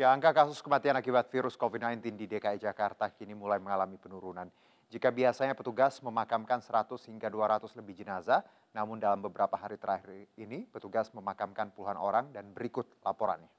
Ya, angka kasus kematian akibat virus COVID-19 di DKI Jakarta kini mulai mengalami penurunan. Jika biasanya petugas memakamkan 100 hingga 200 lebih jenazah, namun dalam beberapa hari terakhir ini petugas memakamkan puluhan orang dan berikut laporannya.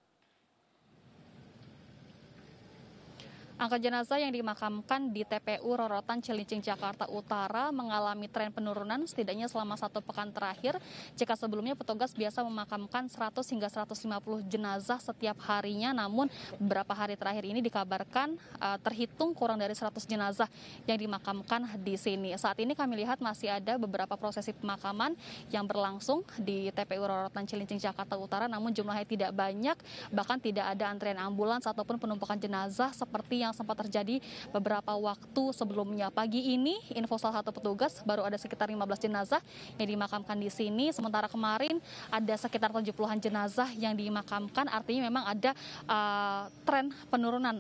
Angka jenazah yang dimakamkan di TPU Rorotan Cilincing Jakarta Utara mengalami tren penurunan setidaknya selama satu pekan terakhir. Jika sebelumnya petugas biasa memakamkan 100 hingga 150 jenazah setiap harinya, namun beberapa hari terakhir ini dikabarkan uh, terhitung kurang dari 100 jenazah yang dimakamkan di sini. Saat ini kami lihat masih ada beberapa prosesi pemakaman yang berlangsung di TPU Rorotan Cilincing Jakarta Utara, namun jumlahnya tidak banyak, bahkan tidak ada antrean ambulans ataupun penumpukan jenazah seperti yang yang sempat terjadi beberapa waktu sebelumnya. Pagi ini info salah satu petugas baru ada sekitar 15 jenazah yang dimakamkan di sini. Sementara kemarin ada sekitar 70-an jenazah yang dimakamkan artinya memang ada uh, tren penurunan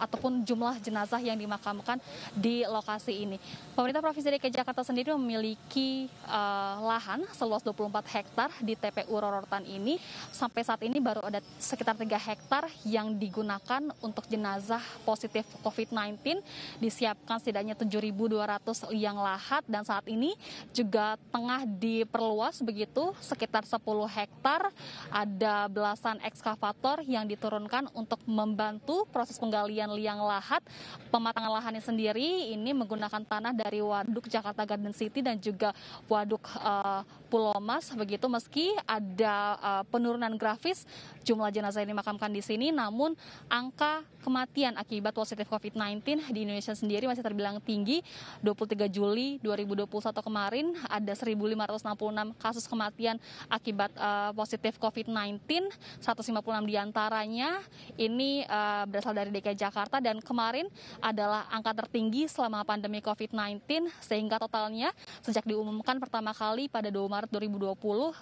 ataupun jumlah jenazah yang dimakamkan di lokasi ini. Pemerintah Provinsi DKI Jakarta sendiri memiliki uh, lahan seluas 24 hektar di TPU Rorotan ini. Sampai saat ini baru ada sekitar 3 hektar yang digunakan untuk jenazah positif COVID-19 disiapkan setidaknya 7.200 liang lahat dan saat ini juga tengah diperluas begitu sekitar 10 hektar ada belasan ekskavator yang diturunkan untuk membantu proses penggalian yang liang lahat. Pematangan lahannya sendiri ini menggunakan tanah dari Waduk Jakarta Garden City dan juga Waduk uh, Pulau Mas begitu meski ada uh, penurunan grafis jumlah jenazah yang dimakamkan di sini namun angka kematian akibat positif COVID-19 di Indonesia sendiri masih terbilang tinggi. 23 Juli 2021 kemarin ada 1.566 kasus kematian akibat uh, positif COVID-19, 156 diantaranya ini uh, berasal dari DKI Jakarta Jakarta dan kemarin adalah angka tertinggi selama pandemi COVID-19 sehingga totalnya sejak diumumkan pertama kali pada 2 Maret 2020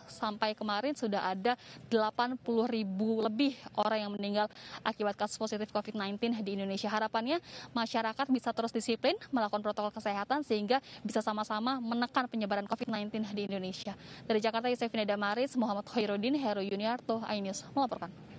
sampai kemarin sudah ada 80 ribu lebih orang yang meninggal akibat kasus positif COVID-19 di Indonesia. Harapannya masyarakat bisa terus disiplin melakukan protokol kesehatan sehingga bisa sama-sama menekan penyebaran COVID-19 di Indonesia. Dari Jakarta, Yusef Damaris, Muhammad Khairuddin, Heru Yuniarto, INews melaporkan.